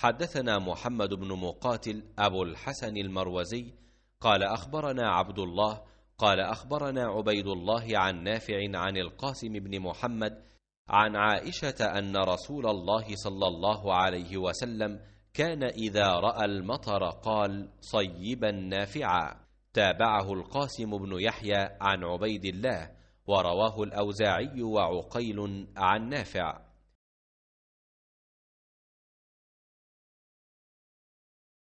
حدثنا محمد بن مقاتل أبو الحسن المروزي قال أخبرنا عبد الله قال أخبرنا عبيد الله عن نافع عن القاسم بن محمد عن عائشة أن رسول الله صلى الله عليه وسلم كان إذا رأى المطر قال صيبا نافعا تابعه القاسم بن يحيى عن عبيد الله ورواه الأوزاعي وعقيل عن نافع